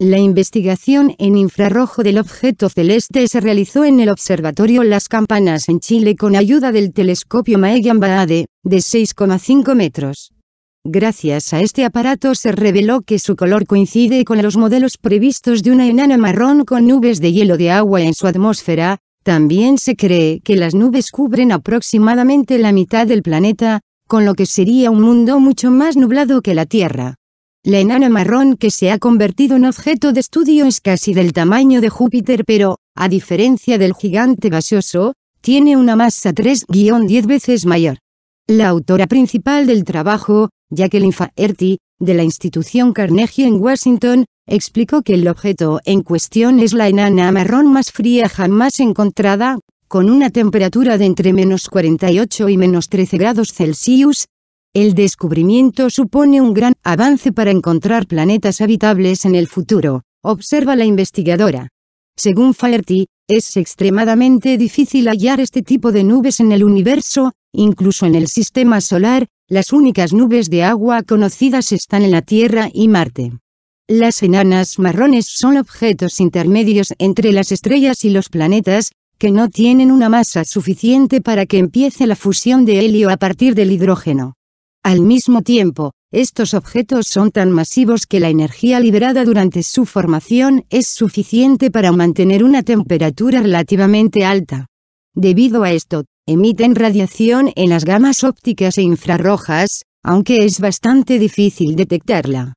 La investigación en infrarrojo del objeto celeste se realizó en el Observatorio Las Campanas en Chile con ayuda del telescopio Magellan-Baade, de 6,5 metros. Gracias a este aparato se reveló que su color coincide con los modelos previstos de una enana marrón con nubes de hielo de agua en su atmósfera, también se cree que las nubes cubren aproximadamente la mitad del planeta, con lo que sería un mundo mucho más nublado que la Tierra. La enana marrón que se ha convertido en objeto de estudio es casi del tamaño de Júpiter pero, a diferencia del gigante gaseoso, tiene una masa 3-10 veces mayor. La autora principal del trabajo, Jacqueline Faherty, de la institución Carnegie en Washington, explicó que el objeto en cuestión es la enana marrón más fría jamás encontrada, con una temperatura de entre menos 48 y menos 13 grados Celsius, el descubrimiento supone un gran avance para encontrar planetas habitables en el futuro, observa la investigadora. Según Flaherty, es extremadamente difícil hallar este tipo de nubes en el universo, incluso en el sistema solar, las únicas nubes de agua conocidas están en la Tierra y Marte. Las enanas marrones son objetos intermedios entre las estrellas y los planetas, que no tienen una masa suficiente para que empiece la fusión de helio a partir del hidrógeno. Al mismo tiempo, estos objetos son tan masivos que la energía liberada durante su formación es suficiente para mantener una temperatura relativamente alta. Debido a esto, emiten radiación en las gamas ópticas e infrarrojas, aunque es bastante difícil detectarla.